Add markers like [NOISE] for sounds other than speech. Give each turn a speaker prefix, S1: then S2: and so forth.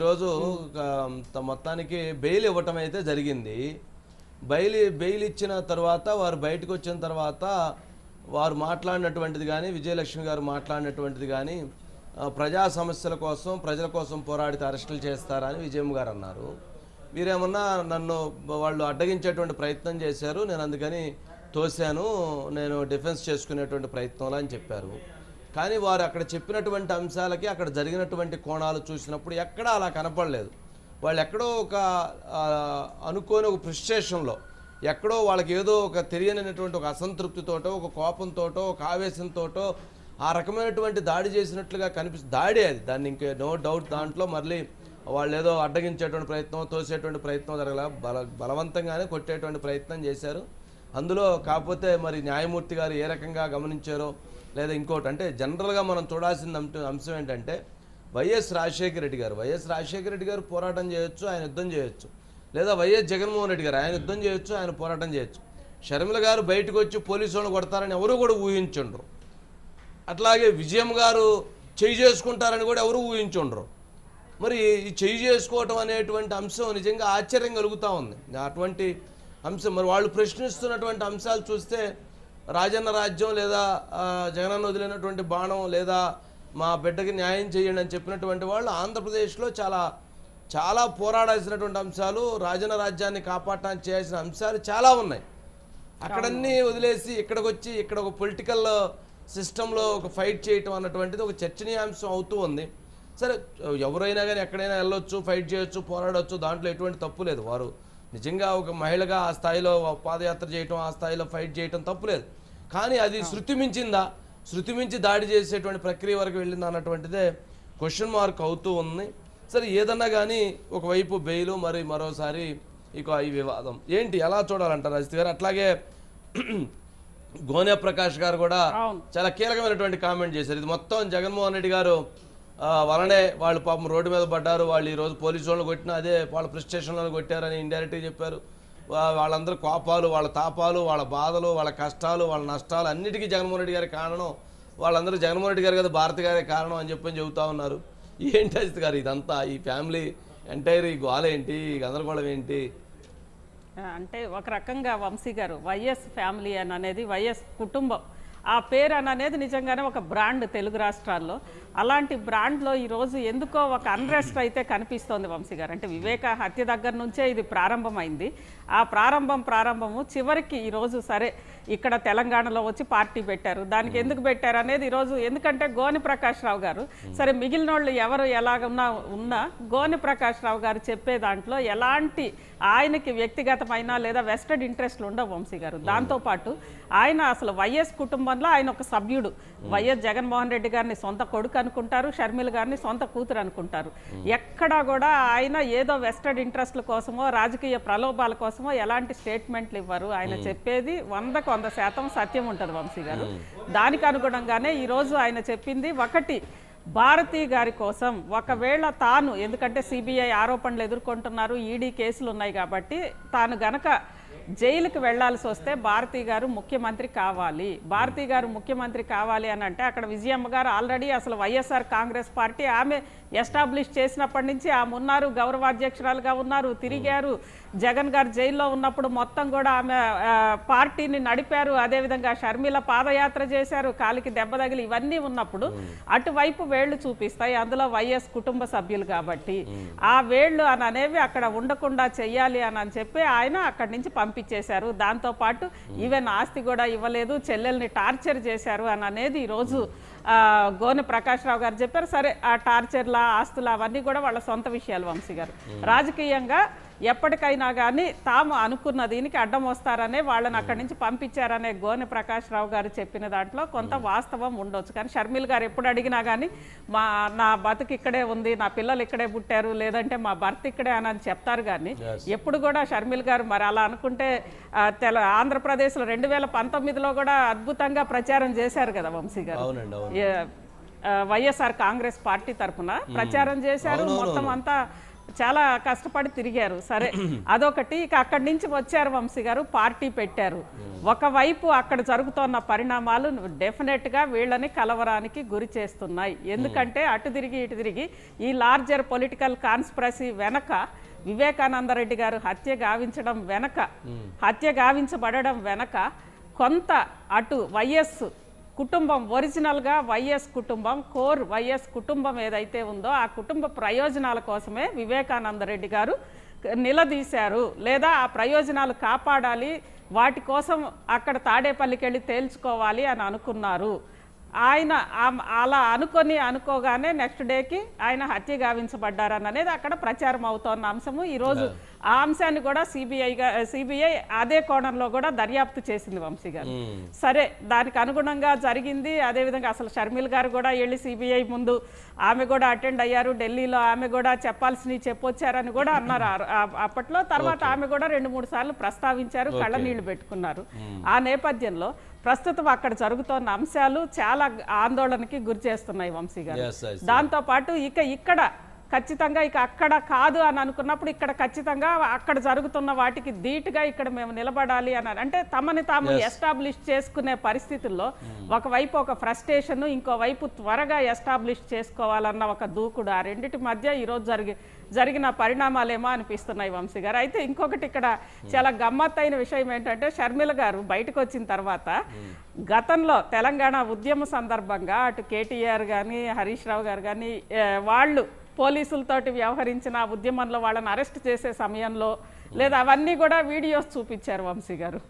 S1: ఈరోజు మొత్తానికి బెయిల్ ఇవ్వటం అయితే జరిగింది బెయిల్ బెయిల్ ఇచ్చిన తర్వాత వారు బయటకు వచ్చిన తర్వాత వారు మాట్లాడినటువంటిది కానీ విజయలక్ష్మి గారు మాట్లాడినటువంటిది కానీ ప్రజా సమస్యల కోసం ప్రజల కోసం పోరాడితే అరెస్టులు చేస్తారని విజయం గారు అన్నారు మీరేమన్నా నన్ను వాళ్ళు అడ్డగించేటువంటి ప్రయత్నం చేశారు నేను అందుకని తోశాను నేను డిఫెన్స్ చేసుకునేటువంటి ప్రయత్నంలో అని చెప్పారు కానీ వారు అక్కడ చెప్పినటువంటి అంశాలకి అక్కడ జరిగినటువంటి కోణాలు చూసినప్పుడు ఎక్కడా అలా కనపడలేదు వాళ్ళు ఎక్కడో ఒక అనుకోని ఒక ఫ్రిస్ట్రేషన్లో ఎక్కడో వాళ్ళకి ఏదో ఒక తెలియనటువంటి ఒక అసంతృప్తితోటో ఒక కోపంతోటో ఒక ఆవేశంతోటో ఆ రకమైనటువంటి దాడి చేసినట్లుగా కనిపిస్తుంది దాడి అది దాన్ని ఇంకే నో డౌట్ దాంట్లో మళ్ళీ వాళ్ళు ఏదో అడ్డగించేటువంటి ప్రయత్నం తోసేటువంటి ప్రయత్నం జరగల బల బలవంతంగానే కొట్టేటువంటి ప్రయత్నం చేశారు అందులో కాకపోతే మరి న్యాయమూర్తి గారు ఏ రకంగా గమనించారో లేదా ఇంకోటి అంటే జనరల్గా మనం చూడాల్సిన అంశం ఏంటంటే వైఎస్ రాజశేఖర రెడ్డి గారు వైఎస్ రాజశేఖర రెడ్డి గారు పోరాటం చేయొచ్చు ఆయన యుద్ధం చేయొచ్చు లేదా వైఎస్ జగన్మోహన్ రెడ్డి గారు ఆయన యుద్ధం చేయొచ్చు ఆయన పోరాటం చేయొచ్చు షర్మిల గారు బయటకు వచ్చి పోలీసు వాళ్ళు కొడతారని ఎవరు కూడా ఊహించుండ్రు అట్లాగే విజయం గారు చేయి చేసుకుంటారని కూడా ఎవరు ఊహించుండ్రు మరి ఈ చేయి చేసుకోవటం అనేటువంటి అంశం నిజంగా ఆశ్చర్యం కలుగుతూ ఉంది అటువంటి అంశం మరి వాళ్ళు ప్రశ్నిస్తున్నటువంటి అంశాలు చూస్తే రాజన్న రాజ్యం లేదా జగనన్న వదిలినటువంటి బాణం లేదా మా బిడ్డకి న్యాయం చేయండి అని చెప్పినటువంటి వాళ్ళు ఆంధ్రప్రదేశ్లో చాలా చాలా పోరాడాల్సినటువంటి అంశాలు రాజన్న రాజ్యాన్ని కాపాడటానికి చేయాల్సిన అంశాలు చాలా ఉన్నాయి అక్కడన్నీ వదిలేసి ఇక్కడికి వచ్చి ఇక్కడ ఒక పొలిటికల్ సిస్టంలో ఒక ఫైట్ చేయటం అన్నటువంటిది ఒక చర్చనీయాంశం అవుతూ ఉంది సరే ఎవరైనా కానీ ఎక్కడైనా వెళ్ళొచ్చు ఫైట్ చేయొచ్చు పోరాడవచ్చు దాంట్లో ఎటువంటి తప్పు లేదు వారు నిజంగా ఒక మహిళగా ఆ స్థాయిలో పాదయాత్ర చేయటం ఆ స్థాయిలో ఫైట్ చేయటం తప్పులేదు కానీ అది శృతి మించిందా శృతి మించి దాడి చేసేటువంటి ప్రక్రియ వరకు వెళ్ళిందా అన్నటువంటిదే క్వశ్చన్ మార్క్ అవుతూ ఉంది సరే ఏదన్నా కానీ ఒకవైపు బెయిలు మరి మరోసారి ఇక ఈ వివాదం ఏంటి ఎలా చూడాలంటారు అజిత్ గారు అట్లాగే [CLEARS THROAT] గోనే ప్రకాష్ గారు కూడా చాలా కీలకమైనటువంటి కామెంట్ చేశారు ఇది మొత్తం జగన్మోహన్ రెడ్డి గారు వలనే వాళ్ళు పాపం రోడ్డు మీద పడ్డారు వాళ్ళు ఈరోజు పోలీసు వాళ్ళు కొట్టిన అదే వాళ్ళ ప్రిస్టేషన్లో స్టేషన్లో కొట్టారని ఇండైరెక్ట్గా చెప్పారు వాళ్ళందరూ కోపాలు వాళ్ళ తాపాలు వాళ్ళ బాధలు వాళ్ళ కష్టాలు వాళ్ళ నష్టాలు అన్నిటికీ జగన్మోహన్ రెడ్డి గారి కారణం వాళ్ళందరూ జగన్మోహన్ రెడ్డి గారు కదా భారతి గారే కారణం అని చెప్పని చెబుతా ఉన్నారు ఏంటి అజిత్ గారు ఇదంతా ఈ ఫ్యామిలీ ఎంటైర్ ఈ గోల ఏంటి గందరగోళం ఏంటి
S2: అంటే ఒక రకంగా వంశీ గారు వైఎస్ ఫ్యామిలీ అని అనేది వైఎస్ కుటుంబం ఆ పేరు అని అనేది నిజంగానే ఒక బ్రాండ్ తెలుగు రాష్ట్రాల్లో అలాంటి బ్రాండ్లో ఈరోజు ఎందుకో ఒక అన్రెస్ట్ అయితే కనిపిస్తోంది వంశీ గారు అంటే వివేక హత్య దగ్గర నుంచే ఇది ప్రారంభమైంది ఆ ప్రారంభం ప్రారంభము చివరికి ఈరోజు సరే ఇక్కడ తెలంగాణలో వచ్చి పార్టీ పెట్టారు దానికి ఎందుకు పెట్టారు అనేది ఈరోజు ఎందుకంటే గోని ప్రకాష్ రావు గారు సరే మిగిలిన వాళ్ళు ఎవరు ఎలాగున్నా ఉన్నా గోని ప్రకాష్ రావు గారు చెప్పే దాంట్లో ఎలాంటి ఆయనకి వ్యక్తిగతమైన లేదా వెస్టెడ్ ఇంట్రెస్ట్లు ఉండవు వంశీ గారు దాంతోపాటు ఆయన అసలు వైఎస్ కుటుంబంలో ఆయన ఒక సభ్యుడు వైఎస్ జగన్మోహన్ రెడ్డి గారిని సొంత కొడుకు అనుకుంటారు షర్మిల గారిని సొంత కూతురు అనుకుంటారు ఎక్కడా కూడా ఆయన ఏదో వెస్టర్డ్ ఇంట్రెస్ట్ల కోసమో రాజకీయ ప్రలోభాల కోసమో ఎలాంటి స్టేట్మెంట్లు ఇవ్వరు ఆయన చెప్పేది వందకు వంద శాతం సత్యం ఉంటుంది వంశీ గారు దానికి అనుగుణంగానే ఈరోజు ఆయన చెప్పింది ఒకటి భారతి గారి కోసం ఒకవేళ తాను ఎందుకంటే సిబిఐ ఆరోపణలు ఎదుర్కొంటున్నారు ఈడీ కేసులు ఉన్నాయి కాబట్టి తాను గనక జైలుకి వెళ్లాల్సి వస్తే భారతి గారు ముఖ్యమంత్రి కావాలి భారతి గారు ముఖ్యమంత్రి కావాలి అని అంటే అక్కడ విజయమ్మ గారు ఆల్రెడీ అసలు వైఎస్ఆర్ కాంగ్రెస్ పార్టీ ఆమె ఎస్టాబ్లిష్ చేసినప్పటి నుంచి ఆమె ఉన్నారు గౌరవాధ్యక్షురాలుగా ఉన్నారు తిరిగారు జగన్ గారు జైల్లో ఉన్నప్పుడు మొత్తం కూడా ఆమె పార్టీని నడిపారు అదేవిధంగా షర్మిల పాదయాత్ర చేశారు కాలికి దెబ్బ తగిలి ఇవన్నీ ఉన్నప్పుడు అటువైపు వేళ్లు చూపిస్తాయి అందులో వైఎస్ కుటుంబ సభ్యులు కాబట్టి ఆ వేళ్లు అని అనేవి అక్కడ ఉండకుండా చెయ్యాలి అని అని చెప్పి ఆయన అక్కడి నుంచి పంపి పంపించేశారు దాంతోపాటు ఈవెన్ ఆస్తి కూడా ఇవ్వలేదు చెల్లెల్ని టార్చర్ చేశారు అని అనేది ఈరోజు గోనె ప్రకాశ్రావు గారు చెప్పారు సరే ఆ టార్చర్ల ఆస్తుల అవన్నీ కూడా వాళ్ళ సొంత విషయాలు వంశీ గారు రాజకీయంగా ఎప్పటికైనా కానీ తాము అనుకున్న దీనికి అడ్డం వస్తారనే వాళ్ళని అక్కడి నుంచి పంపించారనే గోనె ప్రకాష్ రావు గారు చెప్పిన దాంట్లో కొంత వాస్తవం ఉండొచ్చు కానీ షర్మిల్ గారు ఎప్పుడు అడిగినా కానీ మా నా బతుకు ఇక్కడే ఉంది నా పిల్లలు ఇక్కడే పుట్టారు లేదంటే మా భర్త ఇక్కడే అని చెప్తారు కానీ ఎప్పుడు కూడా షర్మిల్ గారు మరి అలా అనుకుంటే తెల ఆంధ్రప్రదేశ్లో రెండు వేల పంతొమ్మిదిలో కూడా అద్భుతంగా ప్రచారం చేశారు కదా వంశీ గారు వైఎస్ఆర్ కాంగ్రెస్ పార్టీ తరఫున ప్రచారం చేశారు మొత్తం అంతా చాలా కష్టపడి తిరిగారు సరే [CLEARS THROAT] అదొకటి ఇక అక్కడి నుంచి వచ్చారు వంశీ గారు పార్టీ పెట్టారు ఒకవైపు అక్కడ జరుగుతున్న పరిణామాలు డెఫినెట్గా వీళ్ళని కలవరానికి గురి చేస్తున్నాయి ఎందుకంటే అటు తిరిగి ఇటు తిరిగి ఈ లార్జర్ పొలిటికల్ కాన్స్పరసీ వెనక వివేకానందరెడ్డి గారు హత్య గావించడం వెనక హత్య గావించబడడం వెనక కొంత అటు వైఎస్ కుటుంబం ఒరిజినల్గా వైఎస్ కుటుంబం కోర్ వైఎస్ కుటుంబం ఏదైతే ఉందో ఆ కుటుంబ ప్రయోజనాల కోసమే వివేకానంద రెడ్డి గారు నిలదీశారు లేదా ఆ ప్రయోజనాలు కాపాడాలి వాటి కోసం అక్కడ తాడేపల్లికి వెళ్ళి తేల్చుకోవాలి అని అనుకున్నారు ఆయన అలా అనుకొని అనుకోగానే నెక్స్ట్ డేకి ఆయన హత్య గావించబడ్డారని అనేది అక్కడ ప్రచారం అవుతోన్న అంశము ఈరోజు ఆ అంశాన్ని కూడా సిబిఐ సిబిఐ అదే కోణంలో కూడా దర్యాప్తు చేసింది వంశీ గారు సరే దానికి అనుగుణంగా జరిగింది అదేవిధంగా అసలు షర్మిల్ గారు కూడా వెళ్ళి సిబిఐ ముందు ఆమె కూడా అటెండ్ అయ్యారు ఢిల్లీలో ఆమె కూడా చెప్పాల్సినవి చెప్పొచ్చారని కూడా అన్నారు అప్పట్లో తర్వాత ఆమె కూడా రెండు మూడు సార్లు ప్రస్తావించారు కళ్ళ నీళ్లు పెట్టుకున్నారు ఆ నేపథ్యంలో ప్రస్తుతం అక్కడ జరుగుతున్న అంశాలు చాలా ఆందోళనకి గురి చేస్తున్నాయి వంశీ గారు దాంతో పాటు ఇక ఇక్కడ ఖచ్చితంగా ఇక అక్కడ కాదు అని అనుకున్నప్పుడు ఇక్కడ ఖచ్చితంగా అక్కడ జరుగుతున్న వాటికి ధీటుగా ఇక్కడ మేము నిలబడాలి అని అంటే తమని తాము ఎస్టాబ్లిష్ చేసుకునే పరిస్థితుల్లో hmm. ఒకవైపు ఒక ఫ్రస్ట్రేషన్ ఇంకోవైపు త్వరగా ఎస్టాబ్లిష్ చేసుకోవాలన్న ఒక దూకుడు ఆ రెండింటి మధ్య ఈరోజు జరిగి జరిగిన పరిణామాలేమో అనిపిస్తున్నాయి వంశీ గారు అయితే ఇంకొకటి ఇక్కడ hmm. చాలా గమ్మత్తైన విషయం ఏంటంటే షర్మిల గారు బయటకు వచ్చిన తర్వాత hmm. గతంలో తెలంగాణ ఉద్యమ సందర్భంగా అటు కేటీఆర్ కానీ హరీష్ రావు గారు కానీ వాళ్ళు పోలీసులతోటి వ్యవహరించిన ఉద్యమంలో వాళ్ళని అరెస్ట్ చేసే సమయంలో లేదా అవన్నీ కూడా వీడియోస్ చూపించారు వంశీ గారు